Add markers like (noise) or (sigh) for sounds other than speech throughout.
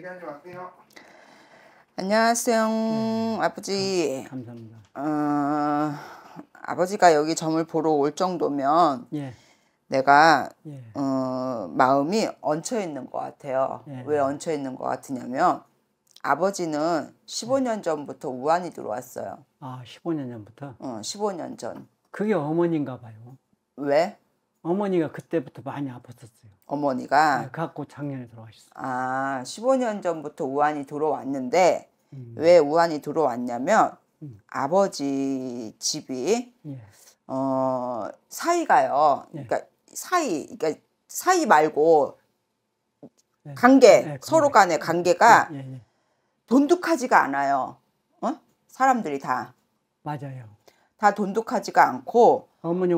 얘기하지 마세요. 안녕하세요, 네. 아버지. 감사합니다. 어, 아버지가 여기 점을 보러 올 정도면 예. 내가 예. 어, 마음이 얹혀 있는 것 같아요. 예. 왜 얹혀 있는 것 같으냐면 아버지는 15년 전부터 우한이 들어왔어요. 아, 15년 전부터? 어, 15년 전. 그게 어머니인가 봐요. 왜? 어머니가 그때부터 많이 아팠었어요. 어머니가 네, 갖고 작년에 돌아가셨어요. 아, 15년 전부터 우환이 들어왔는데 음. 왜 우환이 들어왔냐면 음. 아버지 집이 예. 어, 사이가요. 예. 그러니까 사이 그러니까 사이 말고 네. 네, 관계 서로 간의 관계가 예, 예, 예. 돈독하지가 않아요. 어? 사람들이 다 맞아요. 다 돈독하지가 않고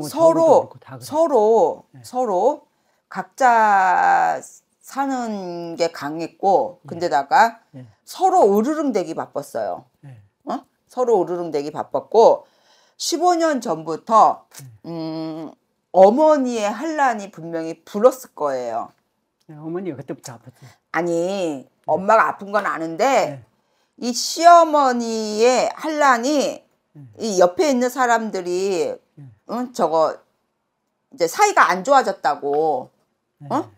서로 서로 네. 서로 각자 사는 게 강했고 네. 근데다가 네. 서로 오르릉대기 바빴어요. 네. 어? 서로 오르릉대기 바빴고 15년 전부터 네. 음, 어머니의 한란이 분명히 불었을 거예요. 어머니가 그때부터 아팠죠. 아니 엄마가 아픈 건 아는데 이 시어머니의 한란이 이 옆에 있는 사람들이 응 저거 이제 사이가 안 좋아졌다고 어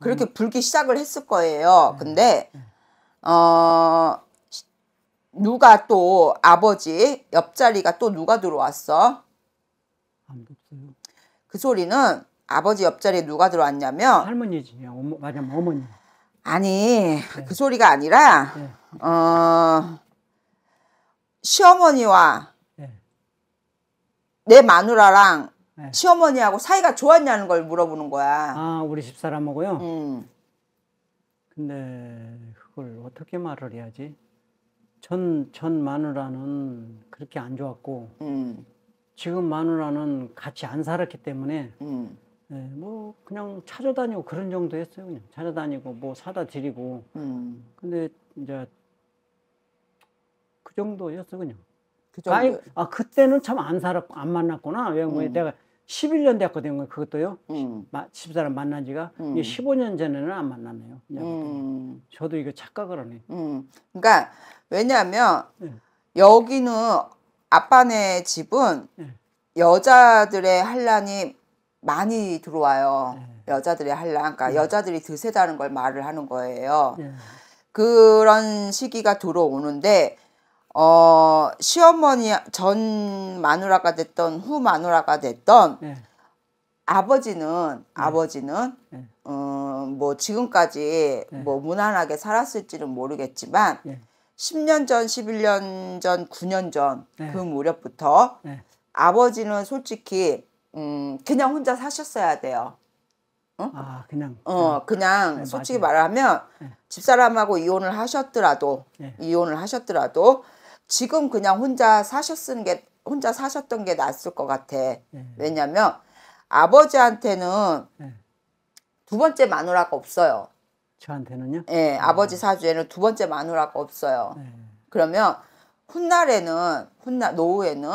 그렇게 음. 불기 시작을 했을 거예요. 네. 근데 네. 어 누가 또 아버지 옆자리가 또 누가 들어왔어? 그 소리는 아버지 옆자리에 누가 들어왔냐면 할머니지 어머, 맞아 어머니 아니 네. 그 소리가 아니라 네. 어 시어머니와 내 마누라랑 네. 시어머니하고 사이가 좋았냐는 걸 물어보는 거야. 아, 우리 집사람하고요? 음. 근데 그걸 어떻게 말을 해야지? 전, 전 마누라는 그렇게 안 좋았고, 음. 지금 마누라는 같이 안 살았기 때문에, 음. 네, 뭐, 그냥 찾아다니고 그런 정도 했어요. 그냥 찾아다니고 뭐 사다 드리고. 음. 근데 이제 그 정도였어, 그냥. 그 아니, 아 그때는 참 안 살았고 안 만났구나. 왜냐면 음. 내가 11년 됐거든요. 그것도요. 음. 집사람 만난 지가 음. 15년 전에는 안 만났네요. 음. 저도 이거 착각을 하네. 음. 그러니까 왜냐하면 네. 여기는 아빠네 집은 네. 여자들의 한란이 많이 들어와요. 네. 여자들의 한란. 그러니까 네. 여자들이 드세다는 걸 말을 하는 거예요. 네. 그런 시기가 들어오는데 어, 시어머니 전 마누라가 됐던 후 마누라가 됐던 네. 아버지는 네. 아버지는 네. 어, 뭐 지금까지 뭐 무난하게 살았을지는 모르겠지만 네. 10년 전, 11년 전, 9년 전 그 무렵부터 아버지는 솔직히 음, 그냥 혼자 사셨어야 돼요. 어? 아, 그냥. 어, 그냥 네, 솔직히 맞아요. 말하면 네. 집사람하고 이혼을 하셨더라도 네. 이혼을 하셨더라도 지금 그냥 혼자 사셨은 게 혼자 사셨던 게 낫을 것 같아. 예. 왜냐면 아버지한테는 예. 두 번째 마누라가 없어요. 저한테는요? 예, 아. 아버지 사주에는 두 번째 마누라가 없어요. 예. 그러면 훗날에는 훗날 노후에는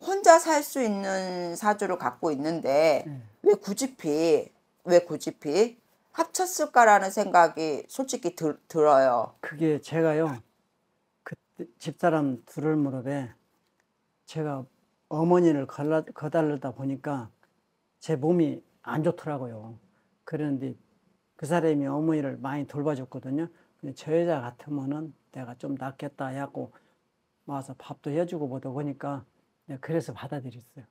혼자 살 수 있는 사주를 갖고 있는데 왜 굳이피 왜 굳이피 합쳤을까라는 생각이 솔직히 들, 들어요. 그게 제가요. 집사람 둘을 무릎에 제가 어머니를 거달르다 보니까 제 몸이 안 좋더라고요. 그런데 그 사람이 어머니를 많이 돌봐줬거든요. 근데 저 여자 같으면은 내가 좀 낫겠다 해고 와서 밥도 해주고 뭐다 보니까 그래서 받아들였어요.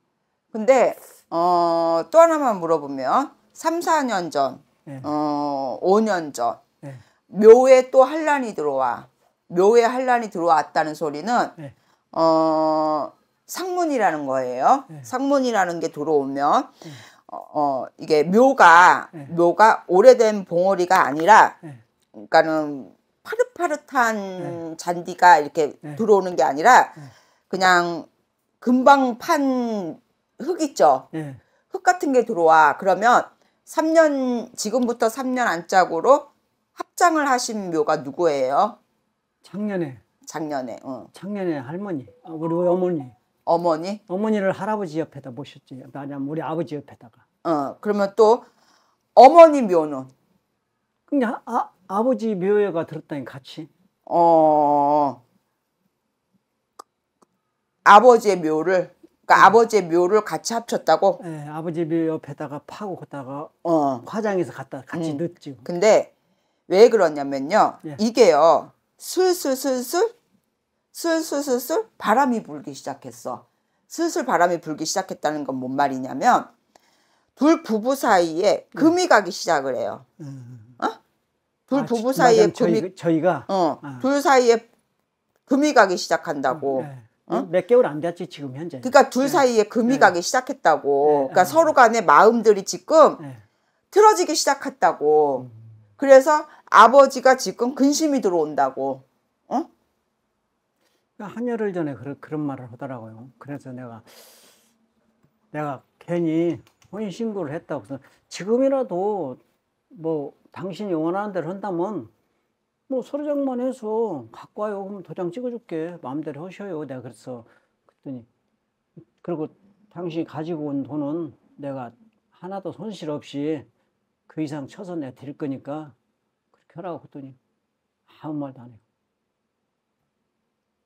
근데 어, 또 하나만 물어보면 3, 4년 전, 네. 어, 5년 전 네. 묘에 또 한란이 들어와. 묘에 한란이 들어왔다는 소리는 네. 어 상문이라는 거예요. 네. 상문이라는 게 들어오면 네. 어, 어 이게 묘가 네. 묘가 오래된 봉오리가 아니라 네. 그러니까는 파릇파릇한 네. 잔디가 이렇게 들어오는 게 아니라 그냥 금방 판 흙 있죠. 흙 같은 게 들어와 그러면 3년 지금부터 3년 안짝으로 합장을 하신 묘가 누구예요? 작년에. 작년에. 응. 작년에 할머니, 아, 우리 어머니. 어머니? 어머니를 할아버지 옆에다 모셨지. 아니면 우리 아버지 옆에다가. 어, 그러면 또 어머니 묘는? 그냥 아, 아 아버지 묘에가 들었다니 같이. 어. 아버지의 묘를 그러니까 네. 아버지의 묘를 같이 합쳤다고? 네, 아버지 묘 옆에다가 파고 거다가 어. 화장해서 갖다 같이 음. 넣지. 근데 왜 그러냐면요. 예. 이게요. 술술술술 술술술술 바람이 불기 시작했어. 슬슬 바람이 불기 시작했다는 건 뭔 말이냐면 둘 부부 사이에 금이 음. 가기 시작을 해요. 음, 음, 음. 어? 둘 아, 부부 사이에 금이 저희, 가 어, 아. 사이에 금이 가기 시작한다고. 네. 어? 몇 개월 안 됐지 지금 현재. 그러니까 둘 네. 사이에 금이 네. 가기 시작했다고. 네. 그러니까 네. 서로 간의 마음들이 지금 네. 틀어지기 시작했다고. 음. 그래서 아버지가 지금 근심이 들어온다고. 어? 그러니까 한열흘 전에 그런, 그런 말을 하더라고요. 그래서 내가 내가 괜히 혼인 신고를 했다고 해서 지금이라도 뭐 당신이 원하는 대로 한다면 뭐 서류장만 해서 갖고 와요. 그럼 도장 찍어줄게. 마음대로 하셔요. 내가 그래서 그랬더니 그리고 당신이 가지고 온 돈은 내가 하나도 손실 없이 그 이상 쳐서 내가 드릴 거니까 펴라고 그랬더니 아무 말도 안 해요.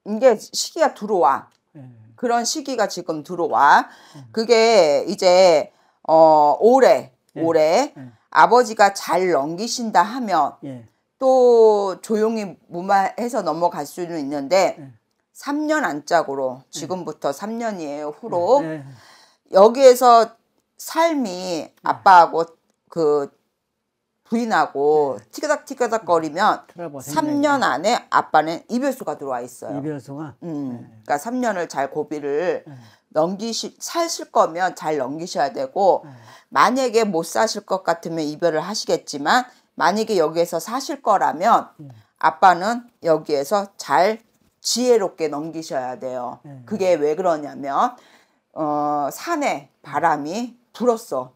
이게 시기가 들어와. 네. 그런 시기가 지금 들어와. 네. 그게 이제 어 올해 네. 올해 아버지가 잘 넘기신다 하면 또 조용히 무마해서 넘어갈 수는 있는데 3년 안짝으로 지금부터 3년이에요 후로 여기에서 삶이 아빠하고 그 부인하고 티그닥티그닥 거리면 3년 안에 아빠는 이별수가 들어와 있어요. 이별수가? 음. 네. 그러니까 3년을 잘 고비를 네. 넘기실살실 거면 잘 넘기셔야 되고 네. 만약에 못 사실 것 같으면 이별을 하시겠지만 만약에 여기에서 사실 거라면 네. 아빠는 여기에서 잘 지혜롭게 넘기셔야 돼요. 네. 그게 왜 그러냐면 어 산에 바람이 불었어.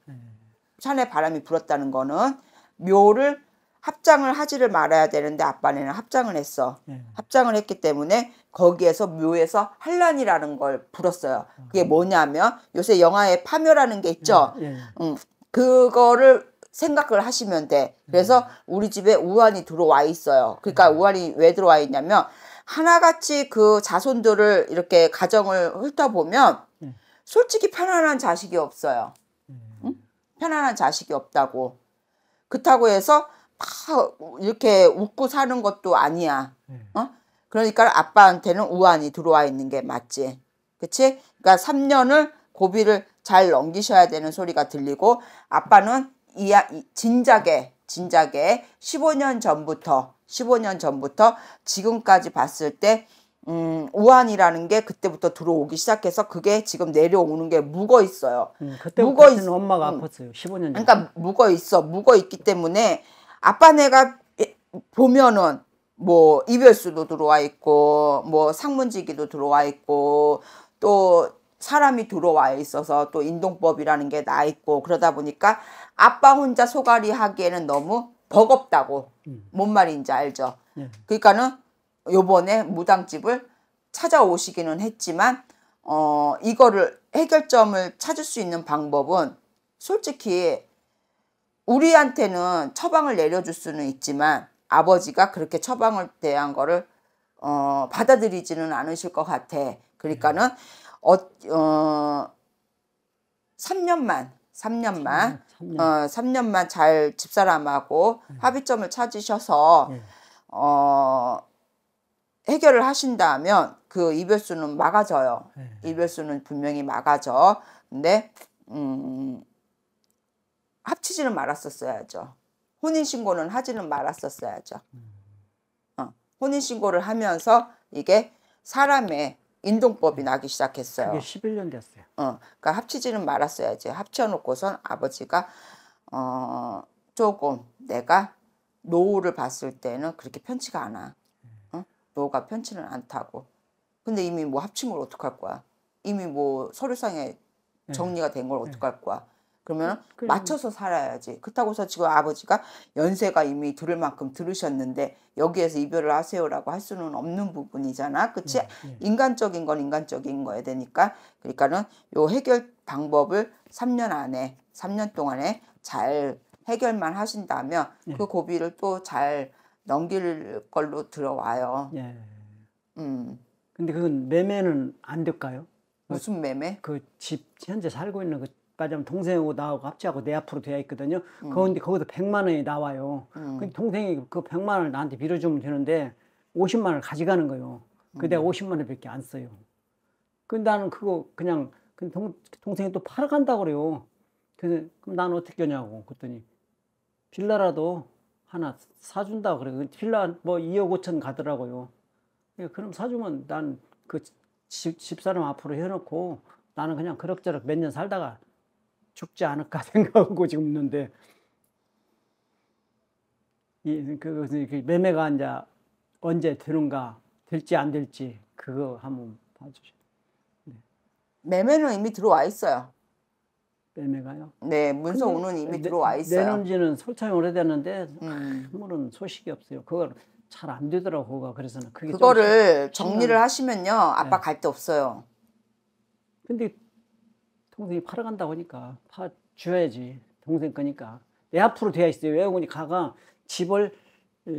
산에 바람이 불었다는 거는 묘를 합장을 하지를 말아야 되는데 아빠네는 합장을 했어. 네. 합장을 했기 때문에 거기에서 묘에서 한란이라는 걸 불었어요. 그게 음. 뭐냐면 요새 영화에 파묘라는 게 있죠. 네. 네. 음, 그거를 생각을 하시면 돼. 그래서 음. 우리 집에 우환이 들어와 있어요. 그러니까 우환이 왜 들어와 있냐면 하나같이 그 자손들을 이렇게 가정을 훑어보면 네. 솔직히 편안한 자식이 없어요. 네. 응? 편안한 자식이 없다고. 그렇다고 해서 막 이렇게 웃고 사는 것도 아니야. 네. 어? 그러니까 아빠한테는 우환이 들어와 있는 게 맞지. 그치? 그러니까 3년을 고비를 잘 넘기셔야 되는 소리가 들리고 아빠는 이야, 진작에 진작에 15년 전부터 15년 전부터 지금까지 봤을 때 음, 우한이라는 게 그때부터 들어오기 시작해서 그게 지금 내려오는 게 묵어 있어요. 음, 묵어 있는 엄마가 음, 아팠어요. 15년. 전. 그러니까 묵어 있어. 묵어 있기 때문에 아빠네가 보면은 뭐 이별수도 들어와 있고 뭐 상문지기도 들어와 있고 또 사람이 들어와 있어서 또 인동법이라는 게 나 있고 그러다 보니까 아빠 혼자 소갈이 하기에는 너무 버겁다고 음. 뭔 말인지 알죠. 네. 그러니까는 요번에 무당집을 찾아오시기는 했지만 어 이거를 해결점을 찾을 수 있는 방법은 솔직히 우리한테는 처방을 내려줄 수는 있지만 아버지가 그렇게 처방을 대한 거를 어, 받아들이지는 않으실 것 같아. 그러니까는 어, 어 3년만 3년만 3년, 3년. 어, 3년만 잘 집사람하고 네. 합의점을 찾으셔서 네. 어 해결을 하신다면 그 이별수는 막아져요. 네. 이별수는 분명히 막아져. 근데 음, 합치지는 말았었어야죠. 혼인신고는 하지는 말았었어야죠. 어, 혼인신고를 하면서 이게 사람의 인동법이 나기 시작했어요. 그게 11년 됐어요. 어, 그러니까 합치지는 말았어야지. 합쳐놓고선 아버지가 어, 조금 내가 노후를 봤을 때는 그렇게 편치가 않아. 너가 편치는 않다고. 근데 이미 뭐 합친 걸 어떡할 거야? 이미 뭐 서류상에 네. 정리가 된 걸 어떡할 네. 거야? 그러면 음, 그 맞춰서 살아야지. 그렇다고서 지금 아버지가 연세가 이미 들을 만큼 들으셨는데 여기에서 이별을 하세요라고 할 수는 없는 부분이잖아. 그치? 네. 네. 인간적인 건 인간적인 거야 되니까. 그러니까는 요 해결 방법을 3년 안에, 3년 동안에 잘 해결만 하신다면 네. 그 고비를 또잘 넘길 걸로 들어와요. 예. 음. 근데 그건 매매는 안 될까요? 무슨 매매? 그 집 현재 살고 있는 그 빠지면 동생하고 나하고 합치하고 내 앞으로 되어 있거든요. 음. 그런데 거기서 100만 원이 나와요. 음. 근데 동생이 그 100만 원을 나한테 밀어주면 되는데 50만 원을 가져가는 거예요. 그 음. 50만 원밖에 안 써요. 근데 나는 그거 그냥 근데 그 동, 동생이 또 팔아간다 그래요. 그래서 그럼 난 어떻게 하냐고 그랬더니 빌라라도 하나 사준다 그래요. 그 라뭐 2억 5천 가더라고요. 예, 그럼 사주면 난 그 집사람 앞으로 해놓고 나는 그냥 그럭저럭 몇 년 살다가 죽지 않을까 (laughs) 생각하고 지금 있는데 이, 그, 그, 그 매매가 이제 언제 되는가 될지 안 될지 그거 한번 봐주세요. 네. 매매는 이미 들어와 있어요. 매매가요. 네, 문서 오는 이미 내, 들어와 있어요. 내놓은 지는 솔직 오래됐는데 음. 아무런 소식이 없어요. 그걸 잘 안 되더라고요. 그래서는 그게 그거를 정리를 음. 하시면요. 아빠 네. 갈데 없어요. 근데 동생이 팔아간다고 하니까 파 줘야지. 동생 거니까. 내 앞으로 돼야 있어요. 외국인이 가가 집을 어,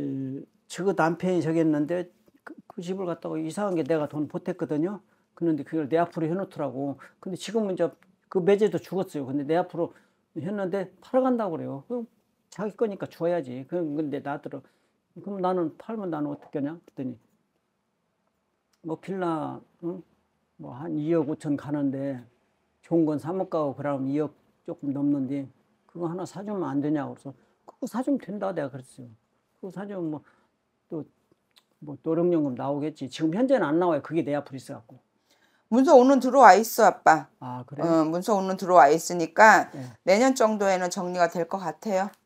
저거 남편이 저기 했는데 그, 그 집을 갖다가 이상한 게 내가 돈 보탰거든요. 그런데 그걸 내 앞으로 해놓더라고. 근데 지금은 이제 그 매제도 죽었어요. 근데 내 앞으로 했는데 팔아간다고 그래요. 그럼 자기 거니까 줘야지. 그런데 나더러 그럼 나는 팔면 나는 어떻게 하냐? 그랬더니 뭐 필라 응? 뭐한 2억 5천 가는데 좋은 건 3억 가고 그러면 2억 조금 넘는데 그거 하나 사주면 안 되냐고 그래서 그거 사주면 된다 내가 그랬어요. 그거 사주면 뭐 또뭐 노령연금 뭐 나오겠지. 지금 현재는 안 나와요. 그게 내 앞으로 있어갖고. 문서 오는 들어와 있어 아빠. 아 그래. 어, 문서 오는 들어와 있으니까 네. 내년 정도에는 정리가 될 것 같아요.